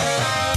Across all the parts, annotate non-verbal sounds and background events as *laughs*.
Bye.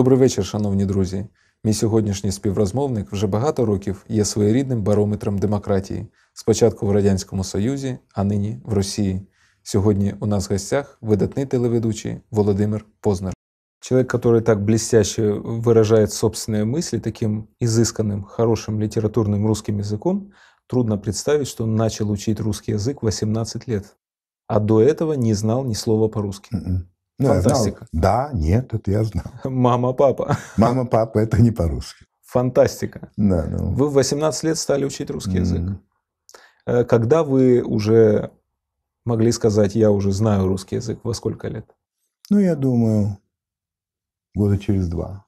Добрий вечір, шановні друзі. Мій сьогоднішній співрозмовник вже багато років є своєрідним барометром демократії, спочатку в Радянському Союзі, а нині в Росії. Сьогодні у нас в гостях видатний телеведучий Володимир Познер. Человек, который так блестяще выражает собственные мысли таким изысканным, хорошим литературным русским языком, трудно представить, что он начал учить русский язык 18 лет, а до этого не знал ни слова по-русски. Mm -mm. Фантастика. знал. Да, нет, это я знал. *laughs* Мама, папа. Мама, папа, это не по-русски. Фантастика. Да, ну. Вы в 18 лет стали учить русский mm-hmm. язык. Э, когда вы уже могли сказать, я уже знаю русский язык, во сколько лет? Ну, я думаю, года через два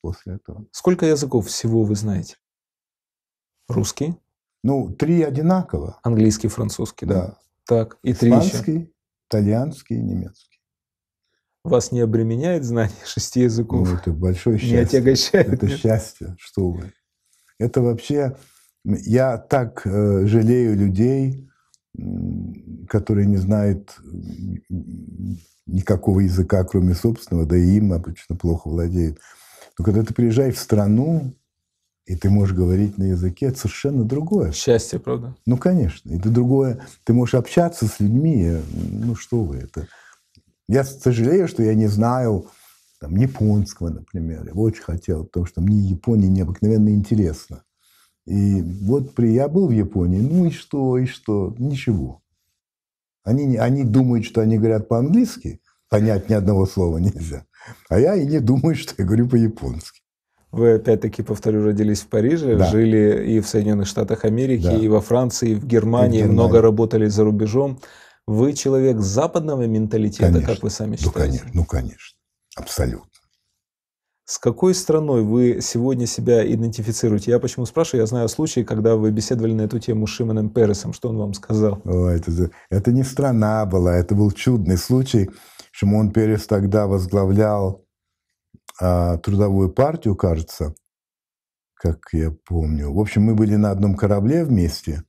после этого. Сколько языков всего вы знаете? Русский? Ну, три одинаково. Английский, французский, да? Да. Так, и Испанский, три еще. итальянский, немецкий вас не обременяет знание *laughs* шести языков? Ну, это большое счастье. Не отягощает? Это нет? счастье, что вы. Это вообще... Я так э, жалею людей, э, которые не знают никакого языка, кроме собственного, да и им обычно плохо владеют. Но когда ты приезжаешь в страну, и ты можешь говорить на языке, это совершенно другое. Счастье, правда? Ну, конечно. Это другое. Ты можешь общаться с людьми. Э, ну, что вы, это... Я сожалею, что я не знаю там, японского, например. Я очень хотел, потому что мне Япония необыкновенно интересна. И вот при, я был в Японии, ну и что, и что, ничего. Они, они думают, что они говорят по-английски, понять ни одного слова нельзя. А я и не думаю, что я говорю по-японски. Вы опять-таки, повторю, родились в Париже, да. жили и в Соединенных Штатах Америки, да. и во Франции, и в Германии, и в Германии. много работали за рубежом. Вы человек западного менталитета, конечно. как вы сами считаете? Ну, конечно, ну, конечно. Абсолютно. С какой страной вы сегодня себя идентифицируете? Я почему спрашиваю? Я знаю случаи, когда вы беседовали на эту тему с Шимоном Пересом. Что он вам сказал? О, это, это не страна была, это был чудный случай. Шимон Перес тогда возглавлял а, трудовую партию, кажется, как я помню. В общем, мы были на одном корабле вместе,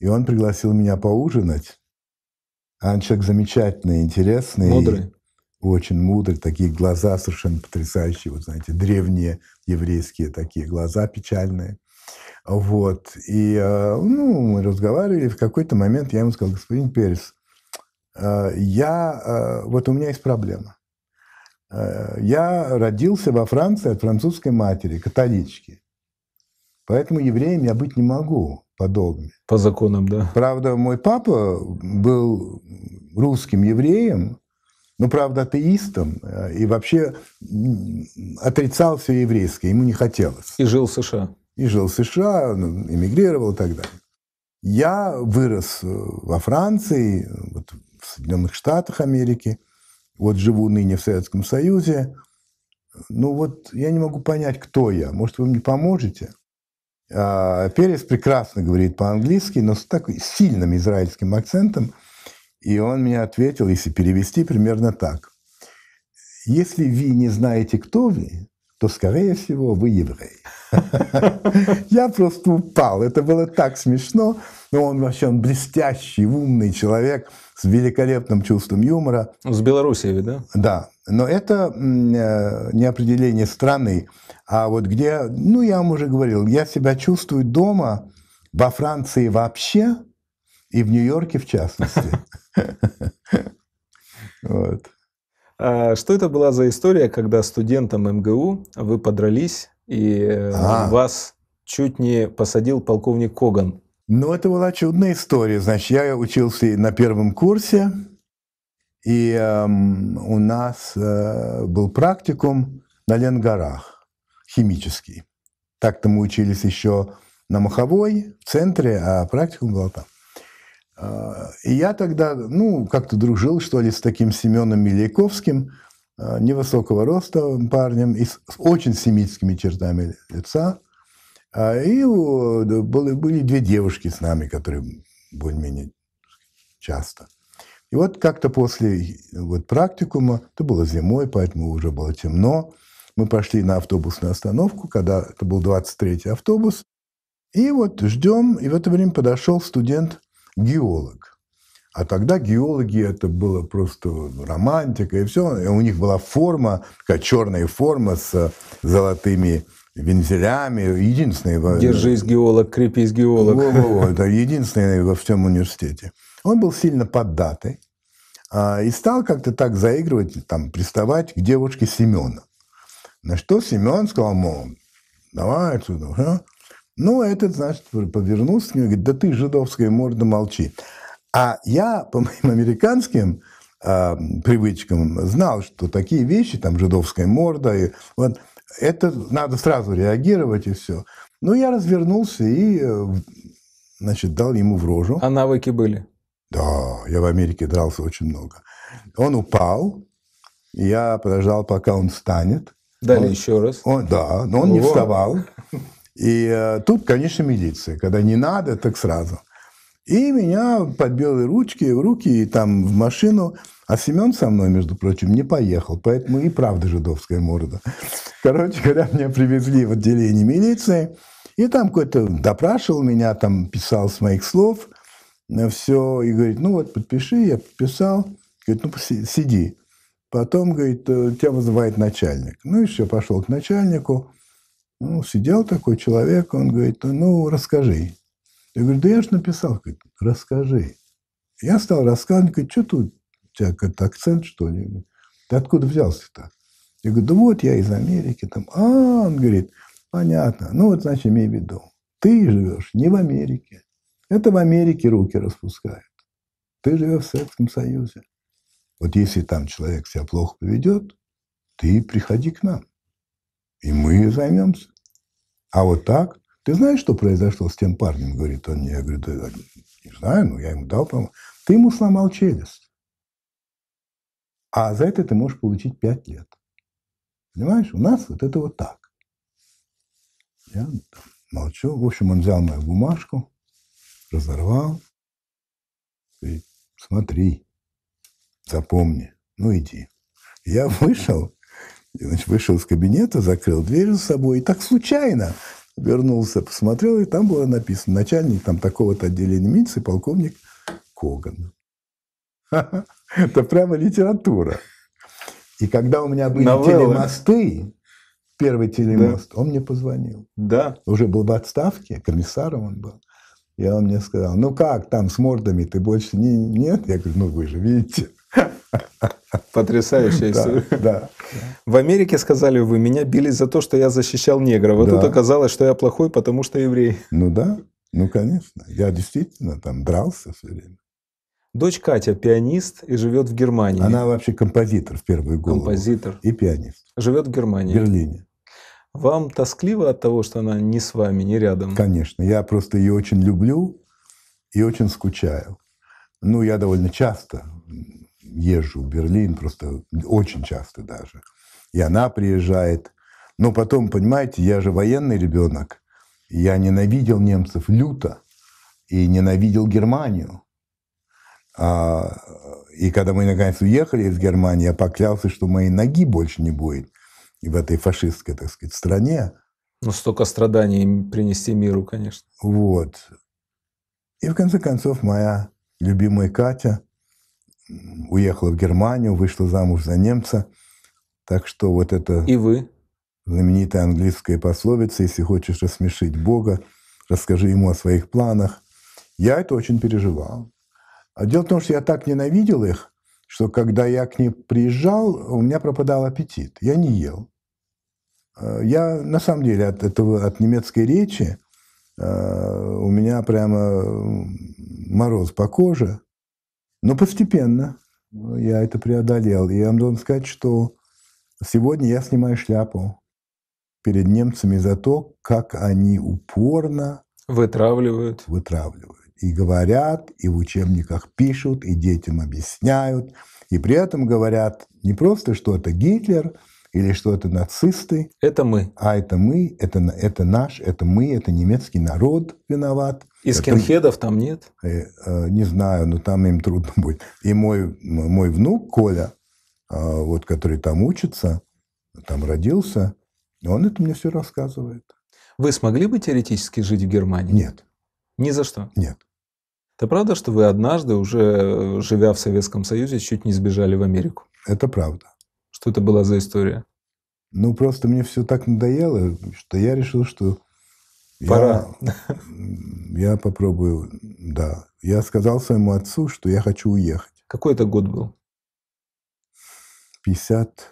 и он пригласил меня поужинать. Он а человек замечательный, интересный. Мудрый. Очень мудрый. Такие глаза совершенно потрясающие. Вот, знаете, древние еврейские такие глаза печальные. Вот. И э, ну, мы разговаривали. В какой-то момент я ему сказал, господин Перес, э, я, э, вот у меня есть проблема. Я родился во Франции от французской матери, католички. Поэтому евреем я быть не могу по догме. По законам, да. Правда, мой папа был русским евреем, но ну, правда, атеистом, э, и вообще отрицал все еврейское, ему не хотелось. И жил в США. И жил в США, ну, эмигрировал и так далее. Я вырос э, во Франции, вот в Соединенных Штатах Америки, вот живу ныне в Советском Союзе. Ну вот я не могу понять, кто я. Может, вы мне поможете? А, Перес прекрасно говорит по-английски, но с такой сильным израильским акцентом. И он мне ответил, если перевести, примерно так. Если вы не знаете, кто вы, то, скорее всего, вы еврей. *laughs* Я просто упал. Это было так смешно. Но ну, он вообще он блестящий, умный человек с великолепным чувством юмора. С Белоруссии, ведь, да? Да. Но это э, не определение страны, а вот где, ну, я вам уже говорил, я себя чувствую дома, во Франции вообще и в Нью-Йорке в частности. *laughs* Вот. А что это была за история, когда студентам МГУ вы подрались, и э, а. вас чуть не посадил полковник Коган? Ну, это была чудная история. Значит, я учился на первом курсе, и э, у нас э, был практикум на Ленгорах, химический. Так-то мы учились еще на Маховой, в центре, а практикум был там. Э, и я тогда, ну, как-то дружил, что ли, с таким Семеном Милейковским, э, невысокого роста парнем, и с, с очень семитскими чертами лица. А, и были, были две девушки с нами, которые более-менее часто. И вот как-то после вот практикума, это было зимой, поэтому уже было темно, мы пошли на автобусную остановку, когда это был 23-й автобус, и вот ждем, и в это время подошел студент-геолог. А тогда геологи, это было просто романтика и все. И у них была форма, такая черная форма с золотыми вензелями, единственный... Держись, геолог, крепись, геолог. Во -во -во, это единственный во всем университете. Он был сильно поддатый а, и стал как-то так заигрывать, там, приставать к девушке Семена. На что Семен сказал, мол, давай отсюда. А? Ну, этот, значит, повернулся к нему и говорит, да ты, жидовская морда, молчи. А я, по моим американским э, привычкам, знал, что такие вещи, там, жидовская морда, и, вот, это надо сразу реагировать и все. Ну, я развернулся и, э, значит, дал ему в рожу. А навыки были? Да, я в Америке дрался очень много. Он упал, я подождал, пока он встанет. Дали он, еще раз. Он, да, но он Ого. не вставал. И э, тут, конечно, милиция. Когда не надо, так сразу. И меня под белые ручки, в руки, и там в машину а Семен со мной, между прочим, не поехал, поэтому и правда жидовская морда. Короче говоря, меня привезли в отделение милиции, и там какой-то допрашивал меня, там писал с моих слов все, и говорит, ну вот, подпиши, я подписал. Говорит, ну сиди. Потом, говорит, «Э, тебя вызывает начальник. Ну и все, пошел к начальнику. Ну, сидел такой человек, он говорит, ну, расскажи. Я говорю, да я же написал. Говорит, расскажи. Я стал рассказывать, говорит, что тут тебя то акцент, что ли? Ты откуда взялся-то? Я говорю, да вот я из Америки. Там, а, он говорит, понятно. Ну, вот, значит, имей в виду. Ты живешь не в Америке. Это в Америке руки распускают. Ты живешь в Советском Союзе. Вот если там человек себя плохо поведет, ты приходи к нам. И мы займемся. А вот так, ты знаешь, что произошло с тем парнем, говорит он мне. Я говорю, да, не знаю, но я ему дал, по-моему. Ты ему сломал челюсть. А за это ты можешь получить 5 лет. Понимаешь, у нас вот это вот так. Я молчу. В общем, он взял мою бумажку, разорвал. Говорит, смотри, запомни, ну иди. Я *laughs* вышел, значит, вышел из кабинета, закрыл дверь за собой. И так случайно вернулся, посмотрел, и там было написано начальник там такого-то отделения милиции, полковник Коган. Это прямо литература. И когда у меня были Новеллы. телемосты, первый телемост, да. он мне позвонил. Да. Уже был в отставке, комиссаром он был. И он мне сказал, ну как там с мордами, ты больше не... Нет? Я говорю, ну вы же видите. Потрясающая история. Да, да. В Америке, сказали вы, меня били за то, что я защищал негров. А да. тут оказалось, что я плохой, потому что еврей. Ну да, ну конечно. Я действительно там дрался все время. Дочь Катя пианист и живет в Германии. Она вообще композитор в первую голову. Композитор. И пианист. Живет в Германии. В Берлине. Вам тоскливо от того, что она не с вами, не рядом? Конечно. Я просто ее очень люблю и очень скучаю. Ну, я довольно часто езжу в Берлин, просто очень часто даже. И она приезжает. Но потом, понимаете, я же военный ребенок. Я ненавидел немцев люто и ненавидел Германию. А, и когда мы наконец уехали из Германии, я поклялся, что моей ноги больше не будет в этой фашистской, так сказать, стране. Ну, столько страданий принести миру, конечно. Вот. И в конце концов моя любимая Катя уехала в Германию, вышла замуж за немца. Так что вот это... И вы? Знаменитая английская пословица, если хочешь рассмешить Бога, расскажи ему о своих планах. Я это очень переживал. А дело в том, что я так ненавидел их, что когда я к ним приезжал, у меня пропадал аппетит. Я не ел. Э, я на самом деле от этого, от немецкой речи э, у меня прямо мороз по коже. Но постепенно э, я это преодолел. И я вам должен сказать, что сегодня я снимаю шляпу перед немцами за то, как они упорно вытравливают. вытравливают и говорят, и в учебниках пишут, и детям объясняют, и при этом говорят не просто, что это Гитлер или что это нацисты. Это мы. А это мы, это, это наш, это мы, это немецкий народ виноват. И скинхедов там нет? Э, э, не знаю, но там им трудно будет. И мой, мой внук Коля, а, вот, который там учится, там родился, он это мне все рассказывает. Вы смогли бы теоретически жить в Германии? Нет. Ни за что? Нет. Это правда, что вы однажды, уже э, живя в Советском Союзе, чуть не сбежали в Америку? Это правда. Что это была за история? Ну, просто мне все так надоело, что я решил, что... Пора. Я, я попробую, да. Я сказал своему отцу, что я хочу уехать. Какой это год был? 50...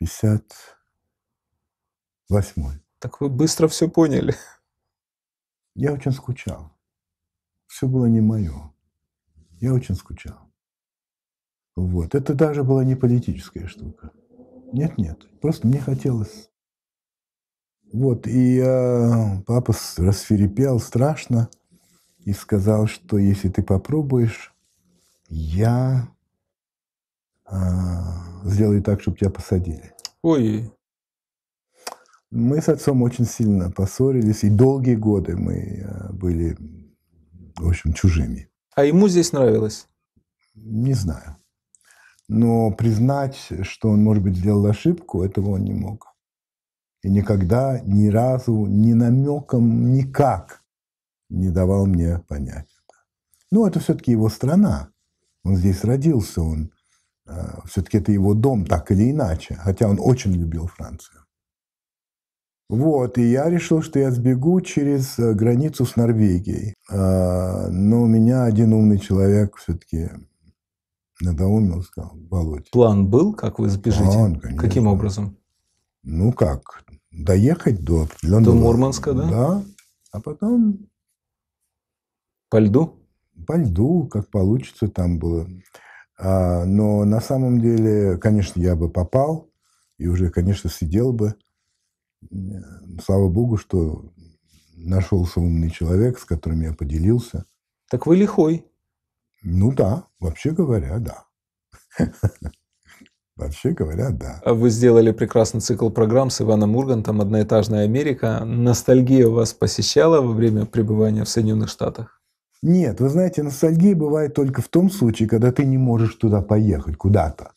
58. Так вы быстро все поняли. Я очень скучал все было не мое. Я очень скучал. Вот. Это даже была не политическая штука. Нет, нет. Просто мне хотелось. Вот. И я, э, папа расферепел страшно и сказал, что если ты попробуешь, я а, сделаю так, чтобы тебя посадили. Ой. Мы с отцом очень сильно поссорились, и долгие годы мы э, были в общем, чужими. А ему здесь нравилось? Не знаю. Но признать, что он, может быть, сделал ошибку, этого он не мог. И никогда, ни разу, ни намеком, никак не давал мне понять. Ну, это все-таки его страна. Он здесь родился, он э, все-таки это его дом, так или иначе. Хотя он очень любил Францию. Вот, и я решил, что я сбегу через э, границу с Норвегией. А, но меня один умный человек все-таки надоумил, сказал, Володь. План был, как вы сбежите? План, конечно. Каким образом? Ну как, доехать до определенного... До Мурманска, да? Да, а потом... По льду? По льду, как получится, там было. А, но на самом деле, конечно, я бы попал и уже, конечно, сидел бы слава богу, что нашелся умный человек, с которым я поделился. Так вы лихой. Ну да, вообще говоря, да. *laughs* Вообще говоря, да. А вы сделали прекрасный цикл программ с Иваном Мургантом «Одноэтажная Америка». Ностальгия у вас посещала во время пребывания в Соединенных Штатах? Нет, вы знаете, ностальгия бывает только в том случае, когда ты не можешь туда поехать, куда-то.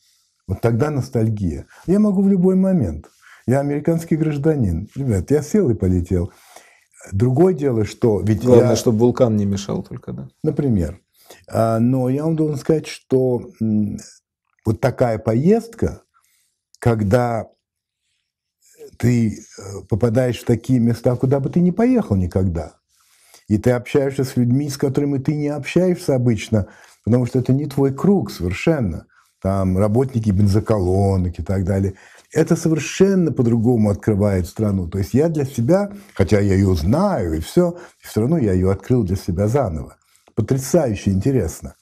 Вот тогда ностальгия. Я могу в любой момент – я американский гражданин. Ребят, я сел и полетел. Другое дело, что... Ведь Главное, я... чтобы вулкан не мешал только, да? Например. А, но я вам должен сказать, что вот такая поездка, когда ты э, попадаешь в такие места, куда бы ты не поехал никогда, и ты общаешься с людьми, с которыми ты не общаешься обычно, потому что это не твой круг совершенно. Там работники бензоколонок и так далее – это совершенно по-другому открывает страну. То есть я для себя, хотя я ее знаю и все, все равно я ее открыл для себя заново. Потрясающе интересно.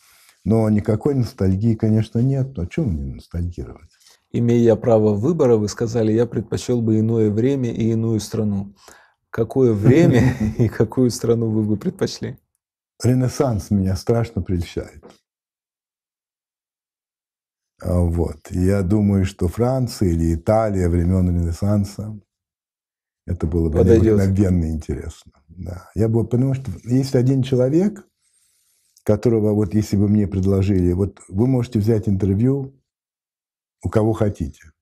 Но никакой ностальгии, конечно, нет. Но о чем мне ностальгировать? Имея право выбора, вы сказали, я предпочел бы иное время и иную страну. Какое время *laughs* и какую страну вы бы предпочли? Ренессанс меня страшно прельщает. А, вот. Я думаю, что Франция или Италия времен Ренессанса это было бы Подойдет. необыкновенно интересно. Да. Я бы, потому что есть один человек, которого вот если бы мне предложили, вот вы можете взять интервью у кого хотите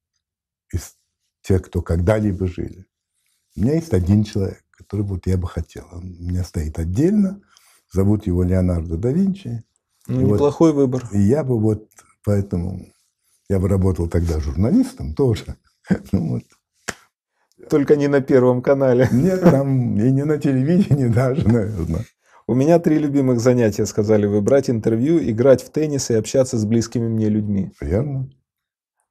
из тех, кто когда-либо жили. У меня есть один человек, который вот я бы хотел. Он у меня стоит отдельно, зовут его Леонардо да Винчи. Ну, неплохой вот, выбор. И я бы вот Поэтому я бы работал тогда журналистом тоже. *laughs* Ну, вот. Только не на Первом канале. Нет, там и не на телевидении даже, наверное. У меня три любимых занятия, сказали вы, брать интервью, играть в теннис и общаться с близкими мне людьми. Верно.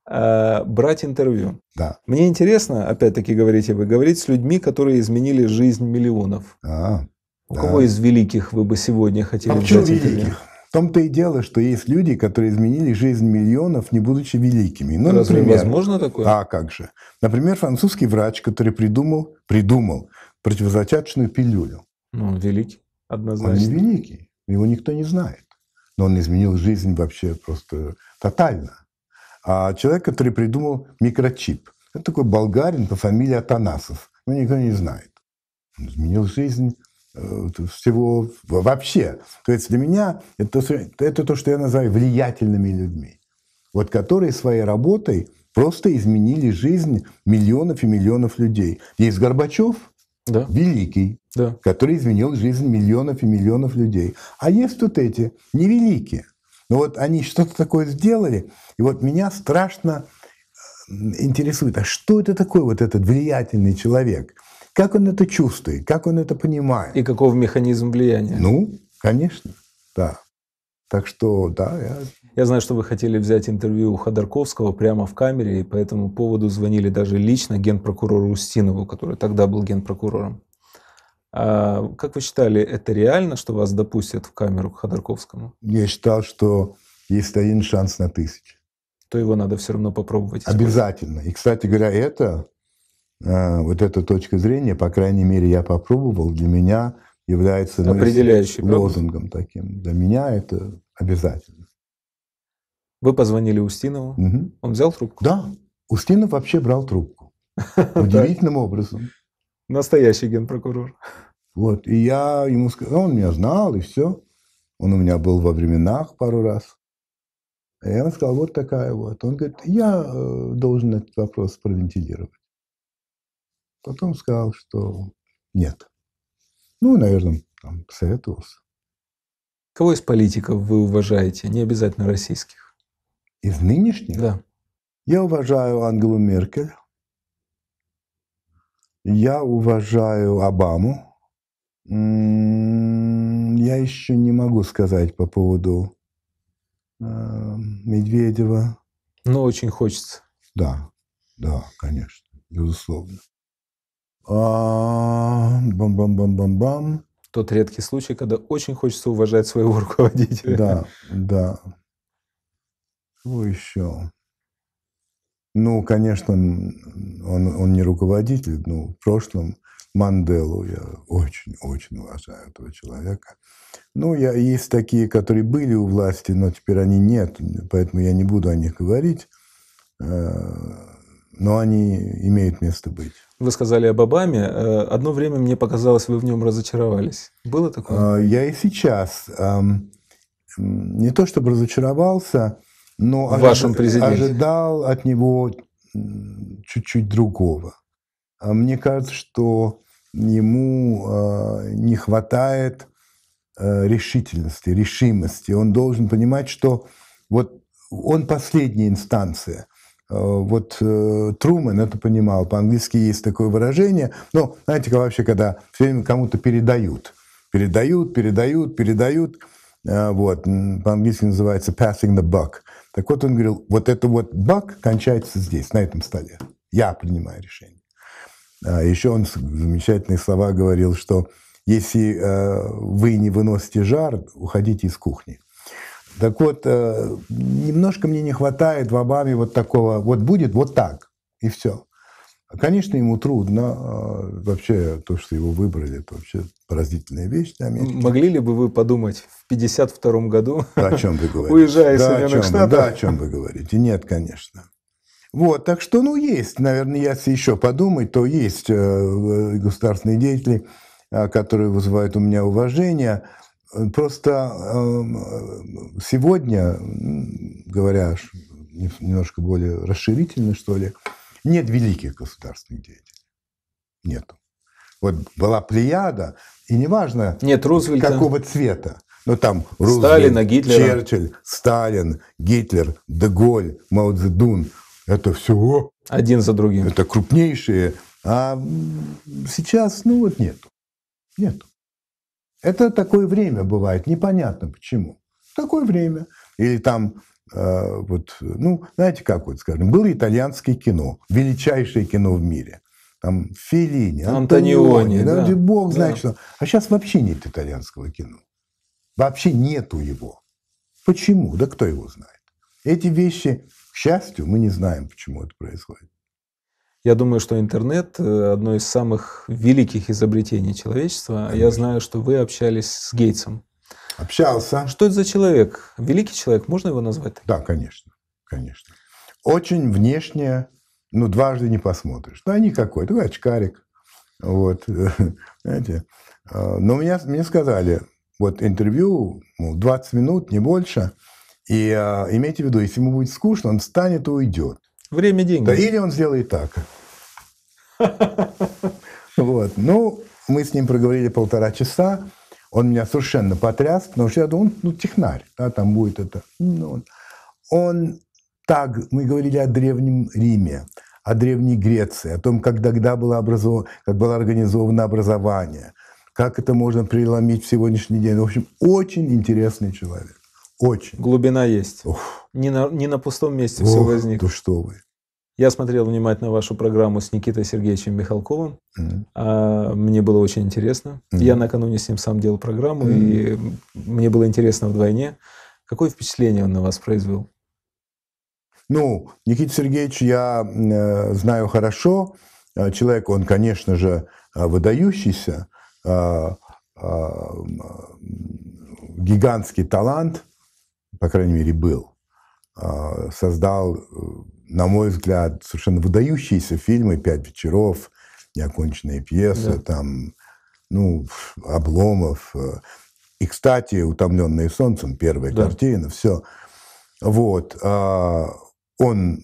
А, брать интервью. Да. Мне интересно, опять-таки говорите вы, говорить с людьми, которые изменили жизнь миллионов. А, У да. кого из великих вы бы сегодня хотели а взять интервью? Великих? том-то и дело, что есть люди, которые изменили жизнь миллионов, не будучи великими. Ну, Разве например, возможно такое? А как же? Например, французский врач, который придумал, придумал противозачаточную пилюлю. Ну, он великий, однозначно. Он не великий, его никто не знает. Но он изменил жизнь вообще просто тотально. А человек, который придумал микрочип, это такой болгарин по фамилии Атанасов. Его ну, никто не знает. Он изменил жизнь Э, всего вообще. То есть для меня это, это то, что я называю влиятельными людьми, вот которые своей работой просто изменили жизнь миллионов и миллионов людей. Есть Горбачев, да. великий, да. который изменил жизнь миллионов и миллионов людей. А есть тут эти, невеликие. Но ну вот они что-то такое сделали, и вот меня страшно э, интересует, а что это такое вот этот влиятельный человек? Как он это чувствует, как он это понимает. И каков механизм влияния. Ну, конечно, да. Так что, да. Я... я знаю, что вы хотели взять интервью у Ходорковского прямо в камере, и по этому поводу звонили даже лично генпрокурору Устинову, который тогда был генпрокурором. А как вы считали, это реально, что вас допустят в камеру к Ходорковскому? Я считал, что есть один шанс на тысячу. То его надо все равно попробовать. Обязательно. И, кстати говоря, это Э, вот эта точка зрения, по крайней мере, я попробовал, для меня является ну, Определяющий лозунгом правда? таким. Для меня это обязательно. Вы позвонили Устинову, угу. он взял трубку? Да, Устинов вообще брал трубку. *laughs* Удивительным образом. Настоящий генпрокурор. Вот, и я ему сказал, он меня знал, и все. Он у меня был во временах пару раз. И я сказал, вот такая вот. Он говорит, я э, должен этот вопрос провентилировать. Потом сказал, что нет. Ну, наверное, там советовался. Кого из политиков вы уважаете, не обязательно российских? Из нынешних? Да. Я уважаю Ангелу Меркель. Я уважаю Обаму. М-м, я еще не могу сказать по поводу э, Медведева. Но очень хочется. Да, да, конечно, безусловно. А, бам-бам-бам-бам-бам. Тот редкий случай, когда очень хочется уважать своего *laughs* руководителя. Да, да. Что еще? Ну, конечно, он, он не руководитель, но в прошлом Манделу я очень-очень уважаю этого человека. Ну, я, есть такие, которые были у власти, но теперь они нет, поэтому я не буду о них говорить. Э, но они имеют место быть. Вы сказали об Обаме. Э, одно время мне показалось, вы в нем разочаровались. Было такое? А, я и сейчас не то чтобы разочаровался, но Вашим ожидал, ожидал от него чуть-чуть другого. А мне кажется, что ему а, не хватает э, решительности, решимости. Он должен понимать, что вот он последняя инстанция. Э, вот Трумен э, это понимал, по-английски есть такое выражение. но знаете, вообще, когда все время кому-то передают, передают, передают, передают, э, вот, по-английски называется passing the buck. Так вот он говорил, вот это вот бак кончается здесь, на этом столе. Я принимаю решение. А Еще он замечательные слова говорил, что если вы не выносите жар, уходите из кухни. Так вот, э, немножко мне не хватает в Обаме вот такого, вот будет вот так, и все. А, конечно, ему трудно. А, вообще, то, что его выбрали, это вообще поразительная вещь для Америки. Могли ли бы вы подумать в 1952 году, да, о чем вы *laughs* говорите? уезжая из да, Соединенных Штатов? да, о чем вы говорите. Нет, конечно. Вот, так что, ну, есть, наверное, если еще подумать, то есть э, э, государственные деятели, а, которые вызывают у меня уважение – Просто эм, сегодня, говоря немножко более расширительно, что ли, нет великих государственных деятелей. Нету. Вот была плеяда, и неважно, нет, Рузвельта. какого цвета. Но там Рузвельт, Сталина, Гитлера. Черчилль, Сталин, Гитлер, Деголь, Мао Цзэдун. Это все... Один за другим. Это крупнейшие. А сейчас, ну вот нету. Нету. Это такое время бывает, непонятно почему. Такое время. Или там э, вот, ну, знаете, как вот, скажем, было итальянское кино, величайшее кино в мире. Там Феллини, Антониони, Антониони ну, да, да. бог да. знает что. А сейчас вообще нет итальянского кино. Вообще нету его. Почему? Да кто его знает? Эти вещи, к счастью, мы не знаем, почему это происходит. Я думаю, что интернет э, одно из самых великих изобретений человечества. Конечно. Я знаю, что вы общались с Гейтсом. Общался. Что это за человек? Великий человек, можно его назвать? Да, конечно, конечно. Очень внешне, ну, дважды не посмотришь. Да, ну, никакой, такой очкарик. Вот, *laughs* знаете. А, но меня, мне сказали, вот интервью, мол, 20 минут, не больше, и а, имейте в виду, если ему будет скучно, он встанет и уйдет. Время – деньги. Да, или он сделает так. Вот. Ну, мы с ним проговорили полтора часа. Он меня совершенно потряс, потому что я думал, он ну, технарь, да, там будет это. Ну, он, он так, мы говорили о Древнем Риме, о Древней Греции, о том, как тогда было, образов... как было организовано образование, как это можно преломить в сегодняшний день. В общем, очень интересный человек. Очень. Глубина есть. Ух не на, не на пустом месте Ох, все возникло. Да что вы. Я смотрел внимательно вашу программу с Никитой Сергеевичем Михалковым. Mm-hmm. А, мне было очень интересно. Mm-hmm. Я накануне с ним сам делал программу, mm-hmm. и мне было интересно вдвойне. Какое впечатление он на вас произвел? Ну, Никита Сергеевич я э, знаю хорошо. Э, человек, он, конечно же, э, выдающийся, э, э, э гигантский талант, по крайней мере, был. Э, создал, э, на мой взгляд, совершенно выдающиеся фильмы «Пять вечеров», «Неоконченные пьесы», да. там, ну, «Обломов». Э, и, кстати, «Утомленные солнцем» первая да. картина, все. Вот. А, он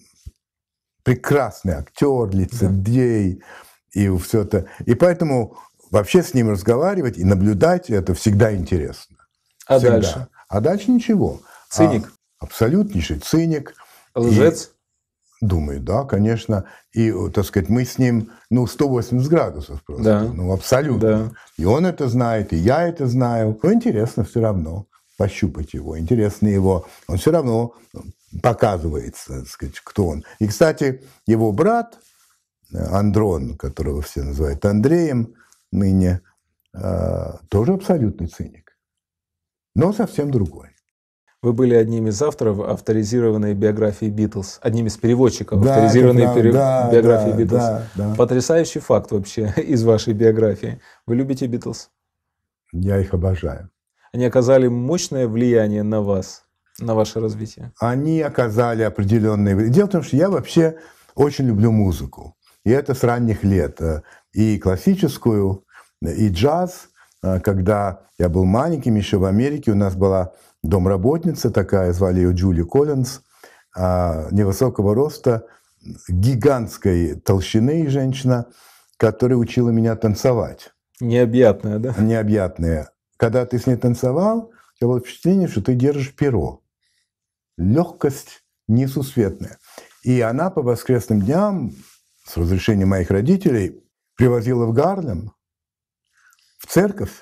прекрасный актер, лицедей да. и все это. И поэтому вообще с ним разговаривать и наблюдать это всегда интересно. А всегда. дальше? А дальше ничего. Циник. А абсолютнейший циник. Лжец? думаю, да, конечно. И, так сказать, мы с ним, ну, 180 градусов просто. Да. Ну, абсолютно. Да. И он это знает, и я это знаю. Но интересно все равно пощупать его, интересно его. Он все равно ну, показывается, так сказать, кто он. И, кстати, его брат э, Андрон, которого все называют Андреем ныне, э, тоже абсолютный циник, но совсем другой. Вы были одним из авторов авторизированной биографии Битлз, одним из переводчиков да, авторизированной да, пере... да, биографии да, Битлз. Да, да. Потрясающий факт вообще *laughs* из вашей биографии. Вы любите Битлз? Я их обожаю. Они оказали мощное влияние на вас, на ваше развитие? Они оказали определенное... Дело в том, что я вообще очень люблю музыку. И это с ранних лет. Э, и классическую, и джаз. Э, когда я был маленьким еще в Америке, у нас была домработница такая, звали ее Джули Коллинз, а, невысокого роста, гигантской толщины женщина, которая учила меня танцевать. Необъятная, да? Необъятная. Когда ты с ней танцевал, у тебя было впечатление, что ты держишь перо. Легкость несусветная. И она по воскресным дням, с разрешения моих родителей, привозила в Гарлем, в церковь,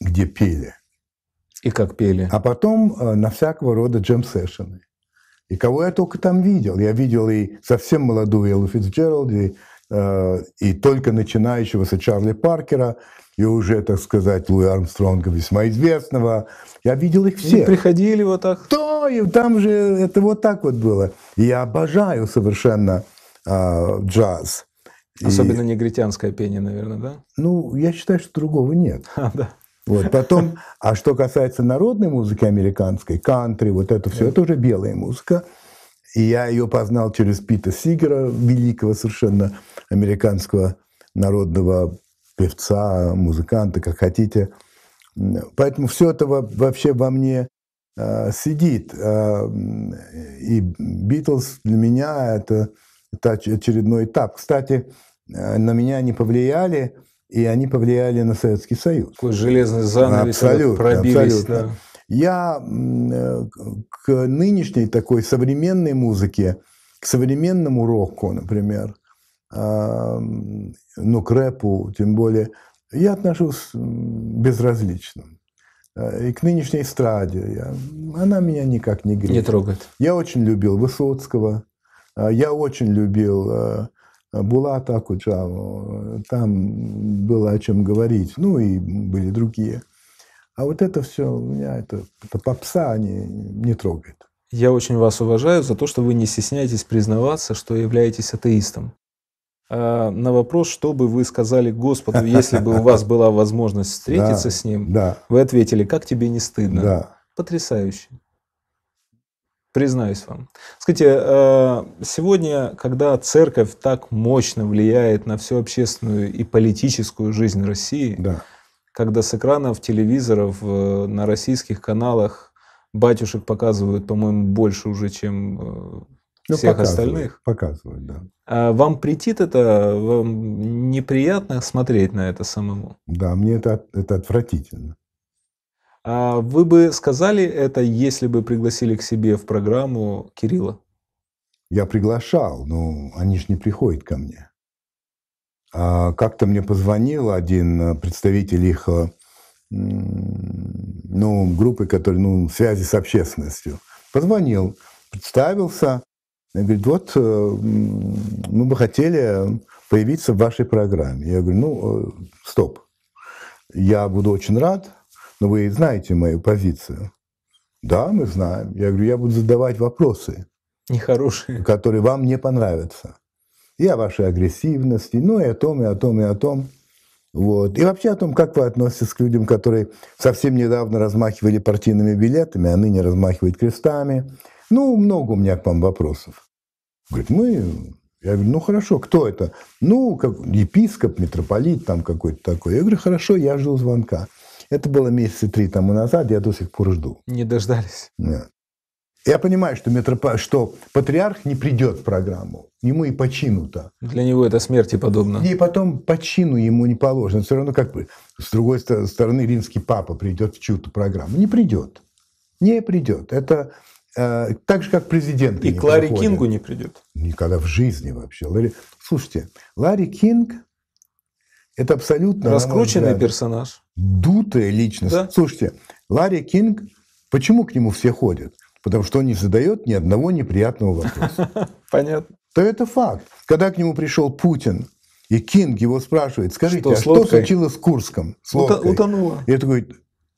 где пели – и как пели. А потом э, на всякого рода джем-сессионы. И кого я только там видел. Я видел и совсем молодую Эллу Фитцджеральд, и, э, и только начинающегося Чарли Паркера, и уже, так сказать, Луи Армстронга весьма известного. Я видел их все. И приходили вот так? Да, и там же это вот так вот было. И я обожаю совершенно э, джаз. Особенно и... негритянское пение, наверное, да? Ну, я считаю, что другого нет. *laughs* А, да. Вот, потом, а что касается народной музыки американской, кантри, вот это все, это уже белая музыка. И я ее познал через Пита Сигера, великого совершенно американского народного певца, музыканта, как хотите. Поэтому все это вообще во мне э, сидит. Э, и Битлз для меня это, это очередной этап. Кстати, э, на меня не повлияли и они повлияли на Советский Союз. Такой железный занавес абсолютно, пробились. Абсолютно. Да. Я э, к нынешней такой современной музыке, к современному року, например, а, ну, к рэпу, тем более, я отношусь безразлично. Э, и к нынешней эстраде. Я, она меня никак не греет. Не трогает. Я очень любил Высоцкого. Э, я очень любил Була так там было о чем говорить, ну и были другие. А вот это все, у меня это, это попса не, не трогает. Я очень вас уважаю за то, что вы не стесняетесь признаваться, что являетесь атеистом. А на вопрос, что бы вы сказали Господу, если бы у вас была возможность *laughs* встретиться с Ним, вы ответили, как тебе не стыдно. Потрясающе признаюсь вам. Скажите, э, сегодня, когда церковь так мощно влияет на всю общественную и политическую жизнь России, да. когда с экранов телевизоров э, на российских каналах батюшек показывают, по-моему, больше уже, чем э, ну, всех остальных. Показывают, да. А вам притит это, вам неприятно смотреть на это самому? Да, мне это, это отвратительно. А вы бы сказали это, если бы пригласили к себе в программу Кирилла? Я приглашал, но они же не приходят ко мне. А как-то мне позвонил один э, представитель их э, ну, группы, которые, ну, связи с общественностью. Позвонил, представился, и говорит, вот э, мы бы хотели появиться в вашей программе. Я говорю, ну, стоп, я буду очень рад, но «Ну, вы знаете мою позицию. Да, мы знаем. Я говорю, я буду задавать вопросы. Нехорошие. Которые вам не понравятся. И о вашей агрессивности, ну и о том, и о том, и о том. Вот. И вообще о том, как вы относитесь к людям, которые совсем недавно размахивали партийными билетами, а ныне размахивают крестами. Ну, много у меня к вам вопросов. Говорит, мы... Я говорю, ну хорошо, кто это? Ну, как епископ, митрополит там какой-то такой. Я говорю, хорошо, я жду звонка. Это было месяца три тому назад, я до сих пор жду. Не дождались. Нет. Я понимаю, что, метропо... что патриарх не придет в программу. Ему и почину то Для него это смерти подобно. И потом почину ему не положено. Все равно как бы с другой стороны римский папа придет в чью-то программу. Не придет. Не придет. Это э, так же, как президент. И Клари приходит. Кингу не придет. Никогда в жизни вообще. Ларри... Слушайте, Ларри Кинг это абсолютно... Раскрученный взгляд, персонаж. Дутая личность. Да? Слушайте, Ларри Кинг, почему к нему все ходят? Потому что он не задает ни одного неприятного вопроса. *laughs* Понятно. То это факт. Когда к нему пришел Путин, и Кинг его спрашивает, скажите, что, а что случилось с Курском? С лодкой? Утонула. И это говорит,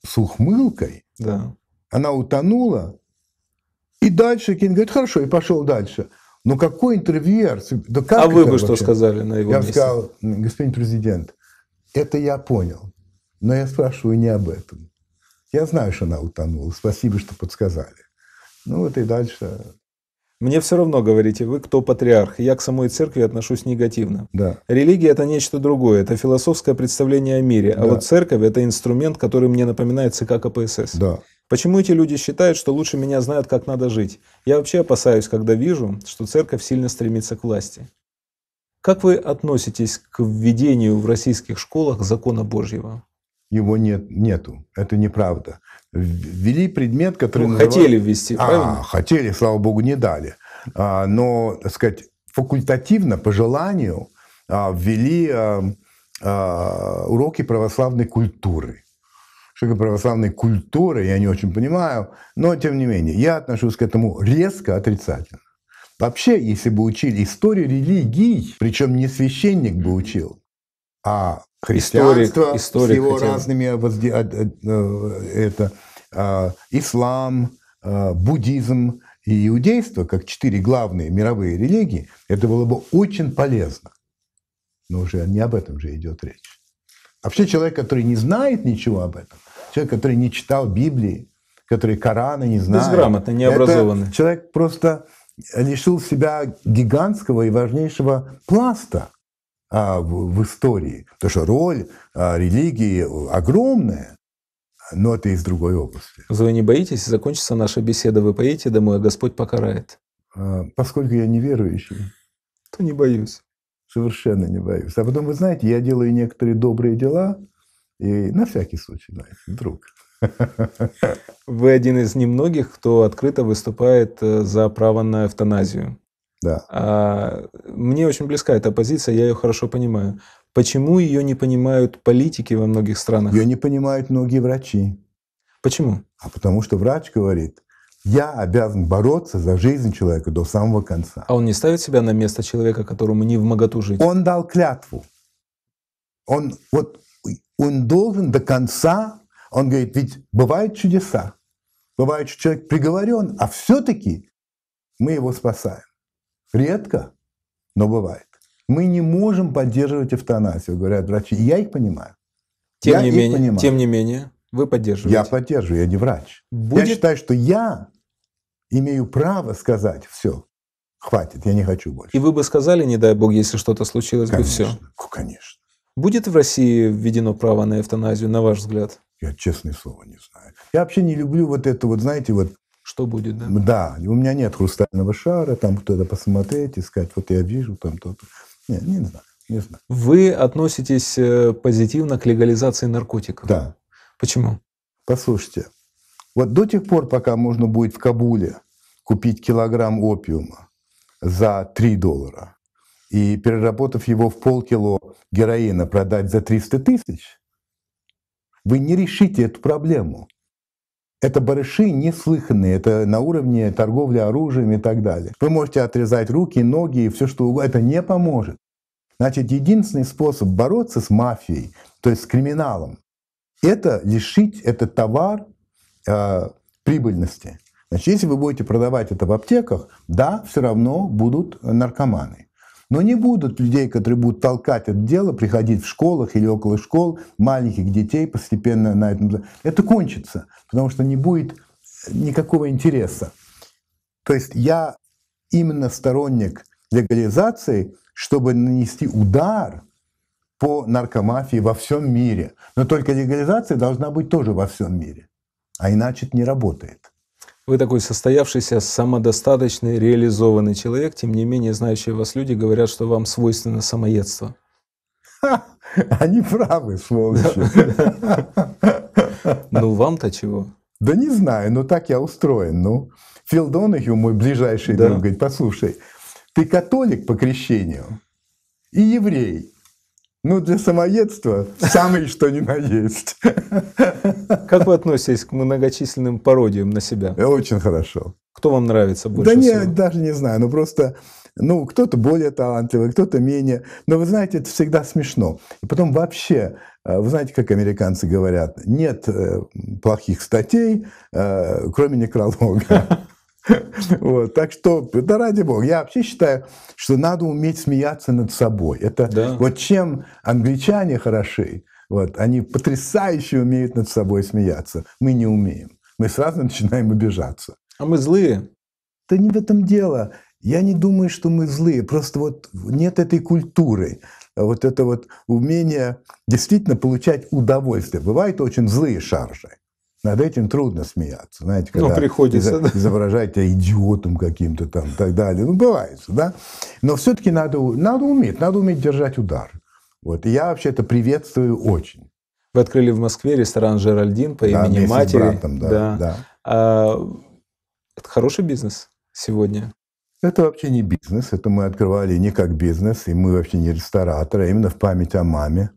с ухмылкой? Да. Она утонула. И дальше Кинг говорит, хорошо, и пошел дальше. Ну какой интервьюер? Да как а вы бы вообще? что сказали на его я месте? Я сказал, господин президент, это я понял, но я спрашиваю не об этом. Я знаю, что она утонула. Спасибо, что подсказали. Ну вот и дальше. Мне все равно, говорите, вы кто патриарх. Я к самой церкви отношусь негативно. Да. Религия – это нечто другое, это философское представление о мире. А да. А вот церковь – это инструмент, который мне напоминает ЦК КПСС. Да. Почему эти люди считают, что лучше меня знают, как надо жить? Я вообще опасаюсь, когда вижу, что церковь сильно стремится к власти. Как вы относитесь к введению в российских школах закона Божьего? Его нет, нету. Это неправда. Ввели предмет, который... Ну, называл... Хотели ввести, а, правильно? Хотели, слава богу, не дали. А, но, так сказать, факультативно, по желанию, а, ввели а, а, уроки православной культуры что такое православная культура, я не очень понимаю, но тем не менее, я отношусь к этому резко отрицательно. Вообще, если бы учили историю религий, причем не священник бы учил, а христианство историк, историк с его хотел. разными возде... Э, э, э, это а, ислам, а, буддизм и иудейство, как четыре главные мировые религии, это было бы очень полезно. Но уже не об этом же идет речь. вообще человек, который не знает ничего об этом, человек, который не читал Библии, который Корана не знает. Безграмотно, необразованный. Это человек просто лишил себя гигантского и важнейшего пласта а, в, в истории. Потому что роль а, религии огромная, но это из другой области. Вы не боитесь, закончится наша беседа, вы поедете домой, а Господь покарает? А, поскольку я неверующий. То не боюсь. Совершенно не боюсь. А потом, вы знаете, я делаю некоторые добрые дела – и на всякий случай, да, вдруг. Вы один из немногих, кто открыто выступает э, за право на эвтаназию. Да. А, мне очень близка эта позиция, я ее хорошо понимаю. Почему ее не понимают политики во многих странах? Ее не понимают многие врачи. Почему? А потому что врач говорит, я обязан бороться за жизнь человека до самого конца. А он не ставит себя на место человека, которому не в моготу жить? Он дал клятву. Он вот он должен до конца, он говорит, ведь бывают чудеса, бывает, что человек приговорен, а все-таки мы его спасаем. Редко, но бывает. Мы не можем поддерживать эвтаназию, говорят врачи. я их понимаю. Тем я не менее, понимаю. тем не менее, вы поддерживаете. Я поддерживаю, я не врач. Будет... Я считаю, что я имею право сказать все. Хватит, я не хочу больше. И вы бы сказали, не дай бог, если что-то случилось конечно, бы все. Конечно. Будет в России введено право на эвтаназию, на ваш взгляд? Я, честное слово, не знаю. Я вообще не люблю вот это вот, знаете, вот... Что будет, да? Да, у меня нет хрустального шара, там кто-то посмотреть, искать, вот я вижу там то-то. Нет, не знаю, не знаю. Вы относитесь э, позитивно к легализации наркотиков? Да. Почему? Послушайте, вот до тех пор, пока можно будет в Кабуле купить килограмм опиума за 3 доллара – и переработав его в полкило героина продать за 300 тысяч, вы не решите эту проблему. Это барыши неслыханные, это на уровне торговли оружием и так далее. Вы можете отрезать руки, ноги и все что угодно, это не поможет. Значит, единственный способ бороться с мафией, то есть с криминалом, это лишить этот товар э, прибыльности. Значит, если вы будете продавать это в аптеках, да, все равно будут наркоманы. Но не будут людей, которые будут толкать это дело, приходить в школах или около школ, маленьких детей постепенно на этом... Это кончится, потому что не будет никакого интереса. То есть я именно сторонник легализации, чтобы нанести удар по наркомафии во всем мире. Но только легализация должна быть тоже во всем мире. А иначе это не работает. Вы такой состоявшийся, самодостаточный, реализованный человек, тем не менее знающие вас люди говорят, что вам свойственно самоедство. Ха, они правы, сволочи. Ну, вам-то чего? Да не знаю, но так я устроен. Ну, Фил Донахью, мой ближайший друг, говорит, послушай, ты католик по крещению и еврей. Ну, для самоедства самый что ни на есть. Как вы относитесь к многочисленным пародиям на себя? Очень хорошо. Кто вам нравится больше Да всего? даже не знаю, ну просто, ну, кто-то более талантливый, кто-то менее. Но вы знаете, это всегда смешно. И потом вообще, э, вы знаете, как американцы говорят, нет э, плохих статей, э, кроме некролога. *laughs* Вот, так что, да ради бога. Я вообще считаю, что надо уметь смеяться над собой. Это да. вот чем англичане хороши, вот, они потрясающе умеют над собой смеяться. Мы не умеем. Мы сразу начинаем обижаться. А мы злые? Да не в этом дело. Я не думаю, что мы злые. Просто вот нет этой культуры. Вот это вот умение действительно получать удовольствие. Бывают очень злые шаржи. Над этим трудно смеяться, знаете, ну, когда приходится, из- да. изображать тебя идиотом каким-то там и так далее. Ну, бывает, да. Но все-таки надо, надо уметь, надо уметь держать удар. Вот. И я вообще это приветствую очень. Вы открыли в Москве ресторан «Жеральдин» по да, имени матери. Братом, да, да. да. А, это хороший бизнес сегодня? Это вообще не бизнес. Это мы открывали не как бизнес, и мы вообще не рестораторы, а именно в память о маме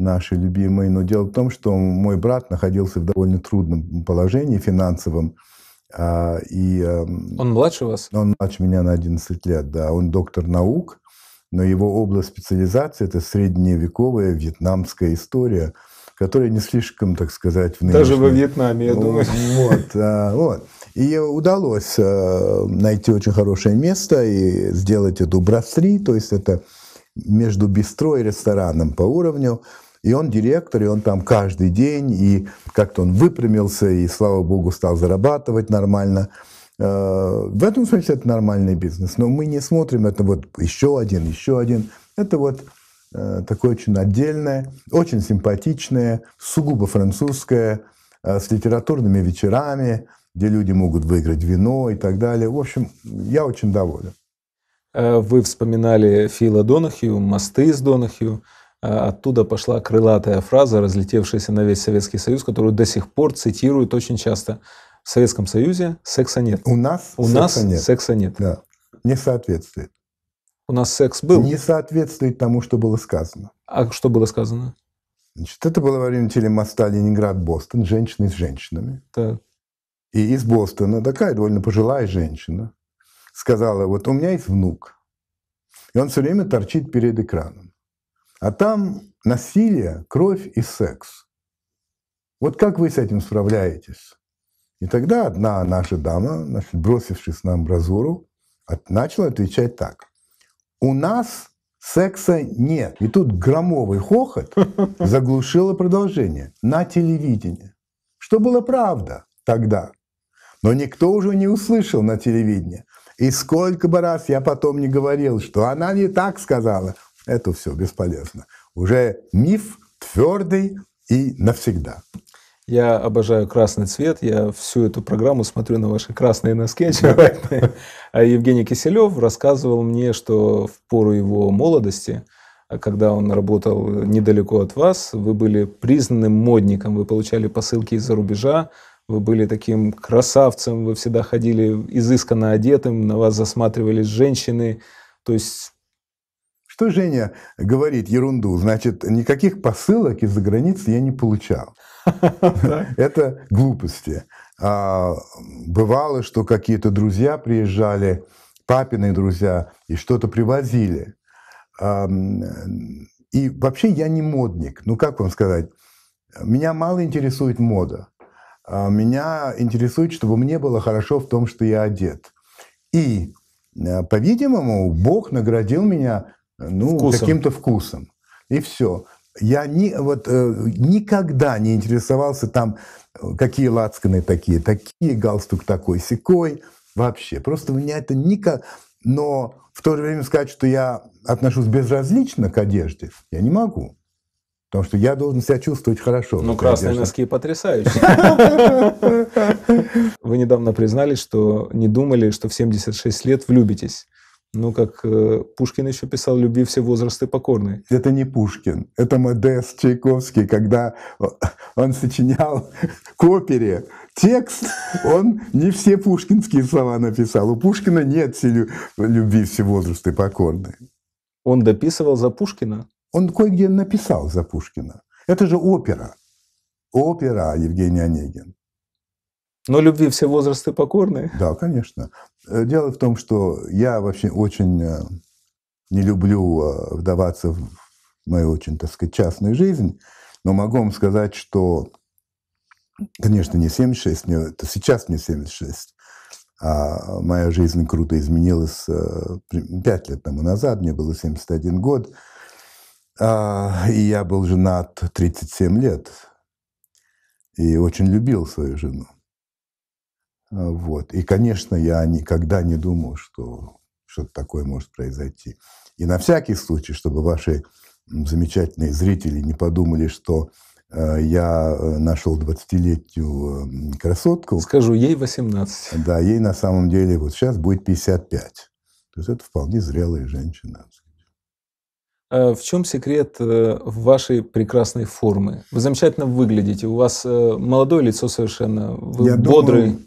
наши любимые. Но дело в том, что мой брат находился в довольно трудном положении финансовом. А, и, эм, он младше вас? Он младше меня на 11 лет, да. Он доктор наук, но его область специализации – это средневековая вьетнамская история, которая не слишком, так сказать, в нынешнем... Даже во Вьетнаме, я ну, думаю. Вот, а, вот. И удалось э, найти очень хорошее место и сделать эту брасри, то есть это между бистро и рестораном по уровню – и он директор, и он там каждый день, и как-то он выпрямился, и, слава богу, стал зарабатывать нормально. Э, в этом смысле это нормальный бизнес, но мы не смотрим, это вот еще один, еще один. Это вот э, такое очень отдельное, очень симпатичное, сугубо французское, э, с литературными вечерами, где люди могут выиграть вино и так далее. В общем, я очень доволен. Вы вспоминали Фила Донахью, мосты с Донахью. А, оттуда пошла крылатая фраза, разлетевшаяся на весь Советский Союз, которую до сих пор цитируют очень часто. В Советском Союзе секса нет. У нас, У секса, нас нет. секса нет. Да. Не соответствует. У нас секс был. Не соответствует тому, что было сказано. А что было сказано? Значит, это было во время телемоста Ленинград-Бостон, женщины с женщинами. Так. И из Бостона такая довольно пожилая женщина сказала, вот у меня есть внук, и он все время торчит перед экраном. А там насилие, кровь и секс. Вот как вы с этим справляетесь? И тогда одна наша дама, значит, бросившись на амбразуру, начала отвечать так. У нас секса нет. И тут громовый хохот *laughs* заглушило продолжение на телевидении. Что было правда тогда. Но никто уже не услышал на телевидении. И сколько бы раз я потом не говорил, что она не так сказала, это все бесполезно. Уже миф твердый и навсегда. Я обожаю красный цвет. Я всю эту программу смотрю на ваши красные носки, *laughs* А Евгений Киселев рассказывал мне, что в пору его молодости, а когда он работал недалеко от вас, вы были признанным модником, вы получали посылки из-за рубежа, вы были таким красавцем, вы всегда ходили изысканно одетым, на вас засматривались женщины. То есть что Женя говорит ерунду? Значит, никаких посылок из-за границы я не получал. Это глупости. А, бывало, что какие-то друзья приезжали, папины друзья, и что-то привозили. И вообще я не модник. Ну, как вам сказать? Меня мало интересует мода. А, меня интересует, чтобы мне было хорошо в том, что я одет. И, э, по-видимому, Бог наградил меня ну, вкусом. каким-то вкусом. И все. Я ни, вот, э, никогда не интересовался там, э, какие лацканы такие, такие, галстук такой, секой. Вообще. Просто у меня это никак... Но в то же время сказать, что я отношусь безразлично к одежде, я не могу. Потому что я должен себя чувствовать хорошо. Ну, красные одежде. носки потрясающие. Вы недавно признались, что не думали, что в 76 лет влюбитесь. Ну, как э, Пушкин еще писал, «Люби все возрасты покорные». Это не Пушкин, это Модест Чайковский, когда э, он сочинял к опере текст, он не все пушкинские слова написал. У Пушкина нет все «Люби все возрасты покорные». Он дописывал за Пушкина? Он кое-где написал за Пушкина. Это же опера. Опера Евгений Онегин. Но любви все возрасты покорные? Да, конечно. Э, дело в том, что я вообще очень э, не люблю э, вдаваться в мою очень, так сказать, частную жизнь, но могу вам сказать, что, конечно, не 76, мне, это сейчас мне 76, а моя жизнь круто изменилась пять лет тому назад, мне было 71 год, а, и я был женат 37 лет, и очень любил свою жену. Вот. И, конечно, я никогда не думал, что что-то такое может произойти. И на всякий случай, чтобы ваши замечательные зрители не подумали, что э, я э, нашел 20-летнюю красотку. Скажу, ей 18. Да, ей на самом деле вот сейчас будет 55. То есть это вполне зрелая женщина. Э, в чем секрет вашей прекрасной формы? Вы замечательно выглядите, у вас молодое лицо совершенно, вы я бодрый. Думаю,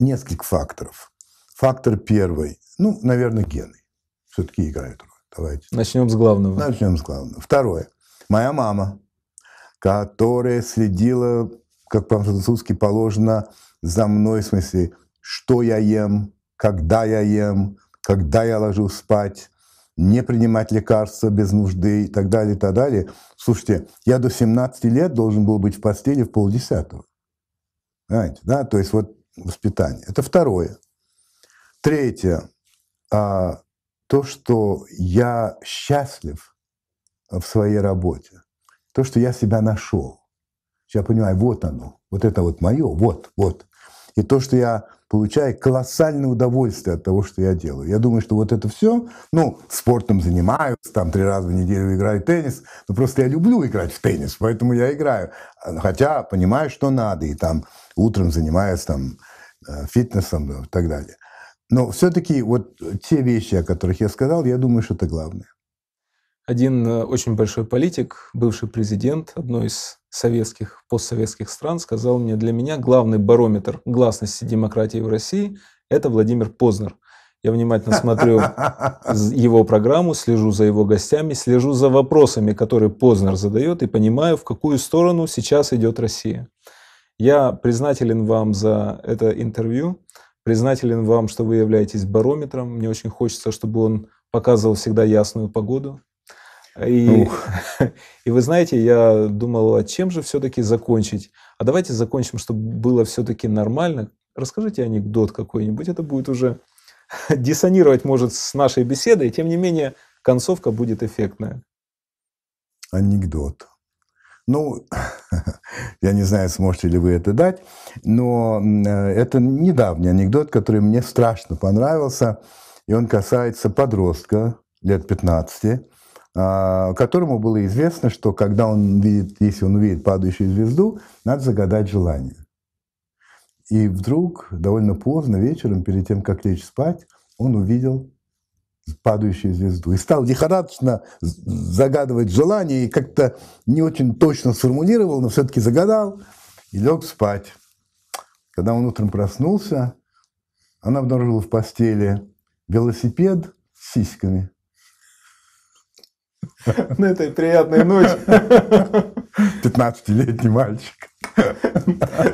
несколько факторов. Фактор первый, ну, наверное, гены все-таки играют роль. Давайте. Начнем с главного. Начнем с главного. Второе. Моя мама, которая следила, как по-французски положено, за мной, в смысле, что я ем, когда я ем, когда я ложусь спать, не принимать лекарства без нужды и так далее, и так далее. Слушайте, я до 17 лет должен был быть в постели в полдесятого. Понимаете, да? То есть вот воспитания. Это второе. Третье. А, то, что я счастлив э, в своей работе. То, что я себя нашел. Я понимаю, вот оно. Вот это вот мое. Вот, вот. И то, что я получаю колоссальное удовольствие от того, что я делаю. Я думаю, что вот это все, ну, спортом занимаюсь, там три раза в неделю играю в теннис, но просто я люблю играть в теннис, поэтому я играю. А, ну, хотя понимаю, что надо, и там утром занимаюсь там э, фитнесом и так далее. Но все-таки вот те вещи, о которых я сказал, я думаю, что это главное. Один э, очень большой политик, бывший президент одной из советских, постсоветских стран, сказал мне, для меня главный барометр гласности демократии в России – это Владимир Познер. Я внимательно смотрю *laughs* его программу, слежу за его гостями, слежу за вопросами, которые Познер задает, и понимаю, в какую сторону сейчас идет Россия. Я признателен вам за это интервью, признателен вам, что вы являетесь барометром. Мне очень хочется, чтобы он показывал всегда ясную погоду, и, *laughs* и вы знаете, я думал, а чем же все-таки закончить? А давайте закончим, чтобы было все-таки нормально. Расскажите анекдот какой-нибудь, это будет уже *laughs* диссонировать может с нашей беседой, тем не менее концовка будет эффектная. Анекдот. Ну, *laughs* я не знаю, сможете ли вы это дать, но э, это недавний анекдот, который мне страшно понравился, и он касается подростка лет 15, а, которому было известно, что когда он видит, если он увидит падающую звезду, надо загадать желание. И вдруг, довольно поздно, вечером, перед тем, как лечь спать, он увидел падающую звезду. И стал лихорадочно загадывать желание, и как-то не очень точно сформулировал, но все-таки загадал, и лег спать. Когда он утром проснулся, она обнаружила в постели велосипед с сиськами – на этой приятной ночи. 15-літній мальчик.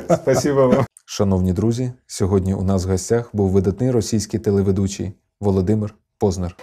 Спасибо вам. Шановні друзі, сьогодні у нас в гостях був видатний російський телеведучий Володимир Познер.